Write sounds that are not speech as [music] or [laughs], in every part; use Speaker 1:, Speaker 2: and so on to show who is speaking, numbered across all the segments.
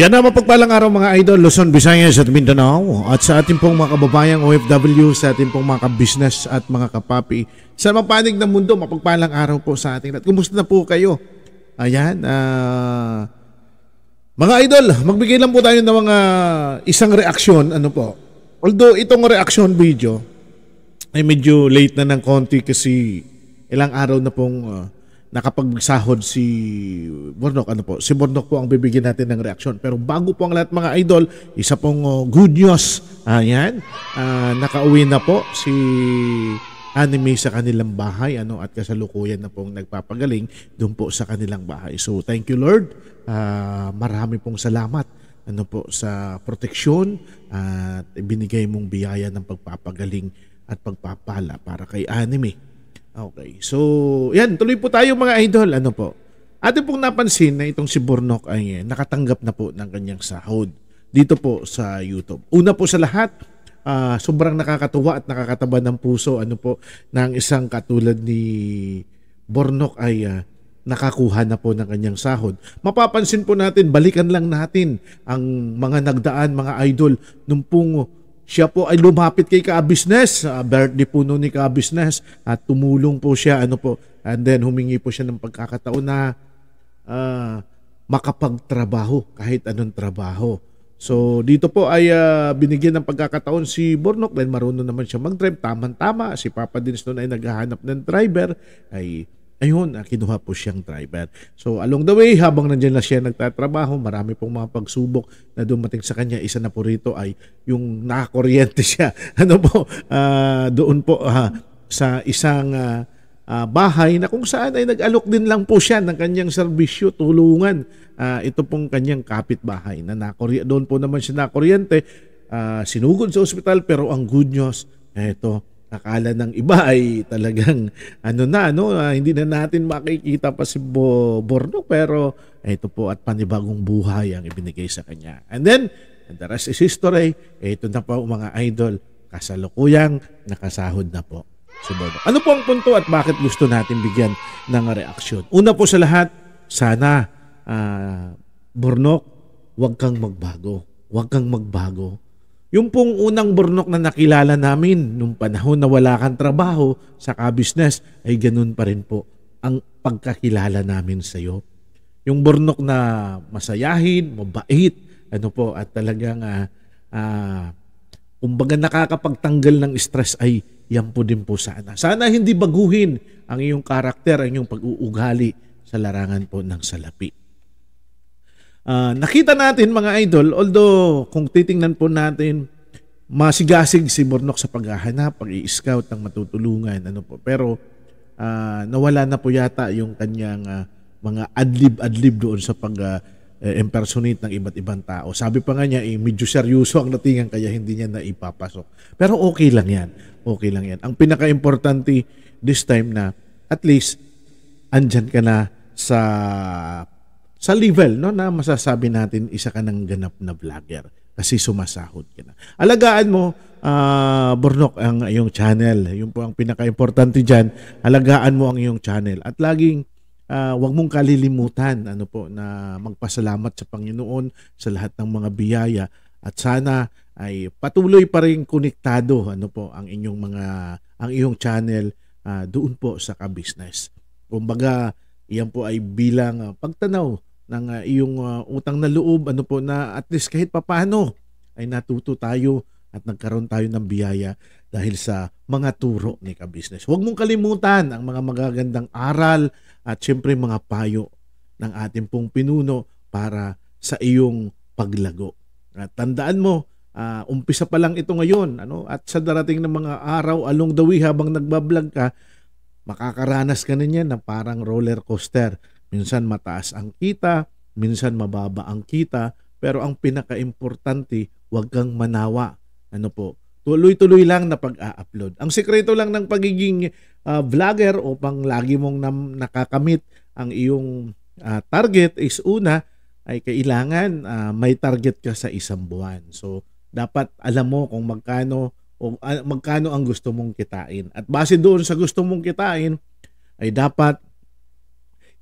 Speaker 1: Yan na mapagpalang araw mga idol, Luzon, Visayas at Mindanao at sa ating pong mga kababayang OFW, sa ating pong mga business at mga kapapi sa mapanig ng mundo, mapagpalang araw po sa ating at kumusta na po kayo? Ayan, uh, mga idol, magbigay lang po tayo ng mga isang reaksyon, ano po. Although itong reaction video ay medyo late na ng konti kasi ilang araw na pong uh, nakapagsahod si Bornok. Ano po? Si Bornok po ang bibigyan natin ng reaksyon. Pero bago po ang lahat mga idol, isa pong uh, good news. Ayan. Uh, nakauwi na po si anime sa kanilang bahay ano at kasalukuyan na pong nagpapagaling doon po sa kanilang bahay. So thank you Lord. Uh, marami pong salamat ano po sa proteksyon at uh, binigay mong biyaya ng pagpapagaling at pagpapala para kay anime Okay. So, yan. Tuloy po tayo mga idol. Ano po? Atin pong napansin na itong si Burnok ay eh, nakatanggap na po ng kanyang sahod dito po sa YouTube. Una po sa lahat, uh, sobrang nakakatuwa at nakakataba ng puso ano po ng isang katulad ni Burnok ay uh, nakakuha na po ng kanyang sahod. Mapapansin po natin, balikan lang natin ang mga nagdaan, mga idol, nung pong siya po ay lumapit kay Ka Business, uh, ah, birthday po noon ni Ka Business at tumulong po siya ano po. And then humingi po siya ng pagkakataon na uh, makapagtrabaho kahit anong trabaho. So dito po ay uh, binigyan ng pagkakataon si Bornok dahil marunong naman siya mag-drive. Tamang-tama, si Papa Dennis noon ay naghahanap ng driver. Ay Ayun, ah, kinuha po siyang driver. So along the way, habang nandiyan na siya nagtatrabaho, marami pong mga pagsubok na dumating sa kanya. Isa na po rito ay yung nakakuryente [laughs] siya. Ano po, uh, doon po uh, sa isang uh, uh, bahay na kung saan ay nag-alok din lang po siya ng kanyang serbisyo, tulungan. Uh, ito pong kanyang kapitbahay na nakuryente. Doon po naman siya nakuryente. Uh, sinugod sa ospital pero ang good news, eto, akala ng iba ay talagang ano na ano uh, hindi na natin makikita pa si Bo Borno pero ito po at panibagong buhay ang ibinigay sa kanya and then and the rest is history ito na po mga idol kasalukuyang nakasahod na po si Borno ano po ang punto at bakit gusto natin bigyan ng reaksyon una po sa lahat sana uh, Borno wag kang magbago wag kang magbago yung pong unang burnok na nakilala namin nung panahon na wala kang trabaho sa ka-business ay ganun pa rin po ang pagkakilala namin sa iyo. Yung burnok na masayahin, mabait, ano po at talagang uh, uh, kumbaga nakakapagtanggal ng stress ay yan po din po sana. Sana hindi baguhin ang iyong karakter, ang iyong pag-uugali sa larangan po ng salapi. Uh, nakita natin mga idol, although kung titingnan po natin, masigasig si Bornok sa paghahanap, pag-i-scout ng matutulungan. Ano po. Pero uh, nawala na po yata yung kanyang uh, mga adlib-adlib doon sa pag uh, impersonate ng iba't ibang tao. Sabi pa nga niya, eh, medyo seryoso ang datingan kaya hindi niya na ipapasok. Pero okay lang yan. Okay lang yan. Ang pinaka-importante this time na at least andyan ka na sa sa level no na masasabi natin isa ka ng ganap na vlogger kasi sumasahod ka na. Alagaan mo uh, ah, Bornok ang iyong channel. Yun po ang pinakaimportante diyan. Alagaan mo ang iyong channel at laging uh, ah, wag mong kalilimutan ano po na magpasalamat sa Panginoon sa lahat ng mga biyaya at sana ay patuloy pa rin konektado ano po ang inyong mga ang iyong channel uh, doon po sa ka-business. Kumbaga, iyan po ay bilang uh, pagtanaw ng uh, iyong uh, utang na loob ano po na at least kahit papano ay natuto tayo at nagkaroon tayo ng biyaya dahil sa mga turo ni Ka Business. Huwag mong kalimutan ang mga magagandang aral at syempre mga payo ng ating pong pinuno para sa iyong paglago. At tandaan mo, uh, umpisa pa lang ito ngayon ano at sa darating ng mga araw along the way habang nagbablog ka makakaranas ka na niyan na parang roller coaster Minsan mataas ang kita, minsan mababa ang kita, pero ang pinakaimportante, huwag kang manawa. Ano po? Tuloy-tuloy lang na pag-upload. Ang sikreto lang ng pagiging uh, vlogger o pang lagi mong nam- nakakamit ang iyong uh, target is una ay kailangan uh, may target ka sa isang buwan. So dapat alam mo kung magkano o magkano ang gusto mong kitain. At base doon sa gusto mong kitain ay dapat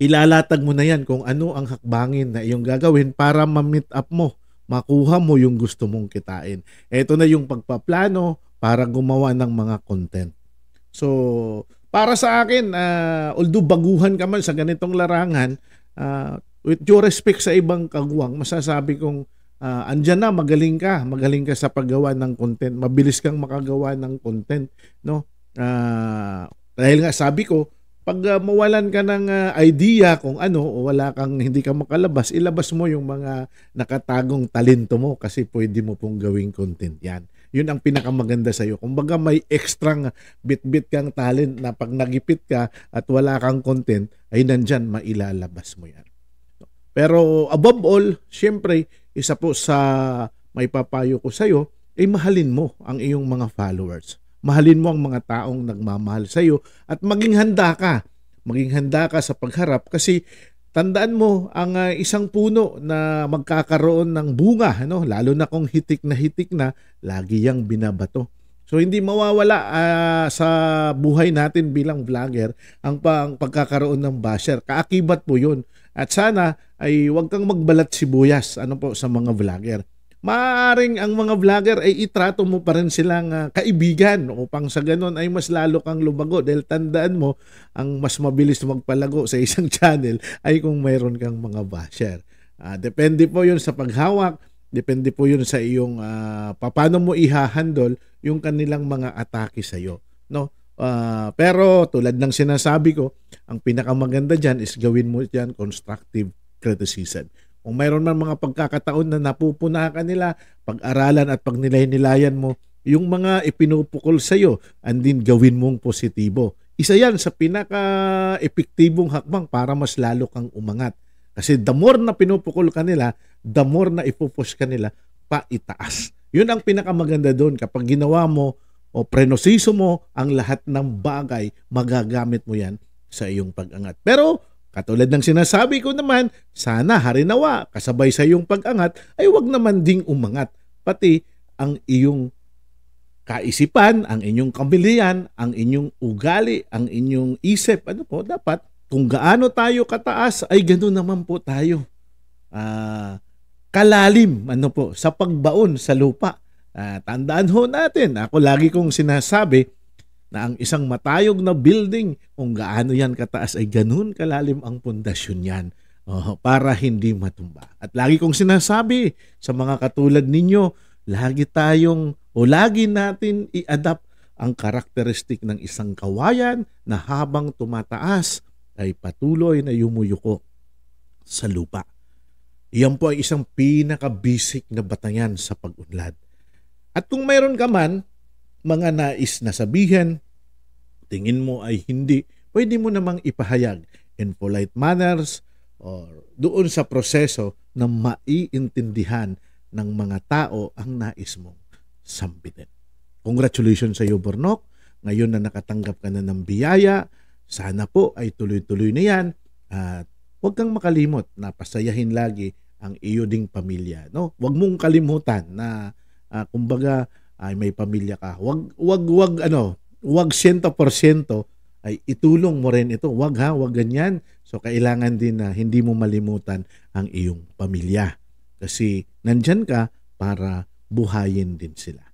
Speaker 1: ilalatag mo na yan kung ano ang hakbangin na iyong gagawin para ma-meet up mo, makuha mo yung gusto mong kitain. Ito na yung pagpaplano para gumawa ng mga content. So, para sa akin, uh, although baguhan ka man sa ganitong larangan, uh, with due respect sa ibang kagwang, masasabi kong uh, andyan na, magaling ka. Magaling ka sa paggawa ng content. Mabilis kang makagawa ng content. No? Uh, dahil nga sabi ko, pag uh, mawalan ka ng uh, idea kung ano o wala kang hindi ka makalabas, ilabas mo yung mga nakatagong talento mo kasi pwede mo pong gawing content yan. Yun ang pinakamaganda sa'yo. Kung baga may extra bit-bit kang talent na pag nagipit ka at wala kang content, ay nandyan, mailalabas mo yan. Pero above all, syempre, isa po sa may papayo ko sa'yo, ay mahalin mo ang iyong mga followers. Mahalin mo ang mga taong nagmamahal sa iyo at maging handa ka. Maging handa ka sa pagharap kasi tandaan mo ang ah, isang puno na magkakaroon ng bunga, ano? lalo na kung hitik na hitik na, lagi yang binabato. So hindi mawawala uh, sa buhay natin bilang vlogger ang, pa, ang pagkakaroon ng basher. Kaakibat po 'yun. At sana ay huwag kang magbalat sibuyas ano po sa mga vlogger maaaring ang mga vlogger ay itrato mo pa rin silang uh, kaibigan upang sa ganon ay mas lalo kang lumago dahil tandaan mo ang mas mabilis magpalago sa isang [laughs] channel ay kung mayroon kang mga basher. Uh, depende po yun sa paghawak, depende po yun sa iyong uh, paano mo ihahandle yung kanilang mga atake sa iyo. No? Uh, pero tulad ng sinasabi ko, ang pinakamaganda dyan is gawin mo dyan constructive criticism. Kung mayroon man mga pagkakataon na napupuna ka nila, pag-aralan at pagnilay-nilayan mo, yung mga ipinupukol sa iyo, andin gawin mong positibo. Isa yan sa pinaka-epektibong hakbang para mas lalo kang umangat. Kasi the more na pinupukol ka nila, the more na ipupush ka nila pa itaas. Yun ang pinakamaganda doon kapag ginawa mo o prenosiso mo ang lahat ng bagay, magagamit mo yan sa iyong pag-angat. Pero Katulad ng sinasabi ko naman, sana harinawa kasabay sa iyong pag-angat ay wag naman ding umangat pati ang iyong kaisipan, ang inyong kamilian, ang inyong ugali, ang inyong isip. Ano po, dapat kung gaano tayo kataas ay ganoon naman po tayo. Uh, kalalim ano po sa pagbaon sa lupa. Uh, tandaan ho natin, ako lagi kong sinasabi, na ang isang matayog na building, kung gaano yan kataas ay ganun kalalim ang pundasyon yan oh, para hindi matumba. At lagi kong sinasabi sa mga katulad ninyo, lagi tayong o lagi natin i-adapt ang karakteristik ng isang kawayan na habang tumataas ay patuloy na yumuyuko sa lupa. Iyan po ay isang pinaka-basic na batayan sa pag-unlad. At kung mayroon ka man mga nais na sabihin, tingin mo ay hindi, pwede mo namang ipahayag in polite manners or doon sa proseso na maiintindihan ng mga tao ang nais mong sambitin. Congratulations sa iyo, Bornok. Ngayon na nakatanggap ka na ng biyaya, sana po ay tuloy-tuloy na yan at huwag kang makalimot na pasayahin lagi ang iyo ding pamilya. No? Huwag mong kalimutan na uh, kumbaga ay may pamilya ka. Wag wag wag ano, wag 100% ay itulong mo rin ito. Wag ha, wag ganyan. So kailangan din na hindi mo malimutan ang iyong pamilya. Kasi nandyan ka para buhayin din sila.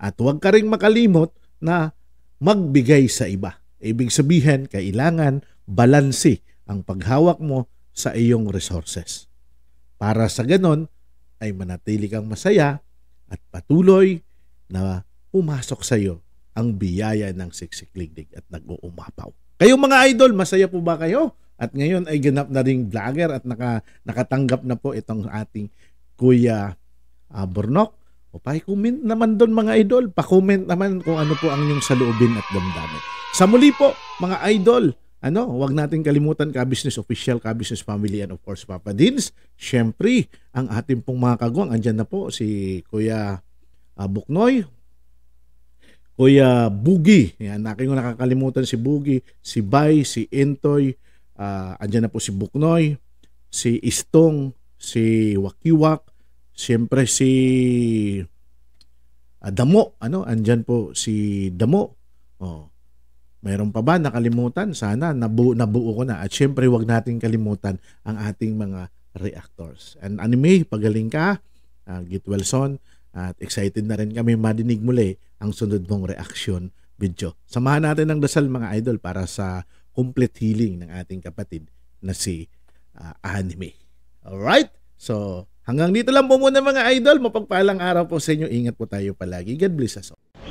Speaker 1: At huwag ka rin makalimot na magbigay sa iba. Ibig sabihin, kailangan balansi ang paghawak mo sa iyong resources. Para sa ganon, ay manatili kang masaya at patuloy na umasok sa iyo ang biyaya ng siksikligdig at nag-uumapaw. Kayo mga idol, masaya po ba kayo? At ngayon ay ganap na ring vlogger at naka, nakatanggap na po itong ating Kuya uh, Burnok. O pa-comment naman doon mga idol. Pa-comment naman kung ano po ang inyong saloobin at damdamin. Sa muli po mga idol, ano, huwag natin kalimutan ka business official, ka business family and of course Papa Dins. Syempre, ang ating pong mga kagwang andiyan na po si Kuya uh, Buknoy, Kuya Bugi, yan, aking ko nakakalimutan si Bugi, si Bay, si Entoy, uh, ah, andyan na po si Buknoy, si Istong, si Wakiwak, siyempre si uh, Damo, ano, andyan po si Damo. Oh. Mayroon pa ba nakalimutan? Sana nabu nabuo ko na. At siyempre, wag nating kalimutan ang ating mga reactors. And anime, pagaling ka, uh, ah, Git Wilson, at excited na rin kami madinig muli ang sunod mong reaction video. Samahan natin ng dasal mga idol para sa complete healing ng ating kapatid na si uh, Anime. Alright? So, hanggang dito lang po muna mga idol. Mapagpalang araw po sa inyo. Ingat po tayo palagi. God bless us all.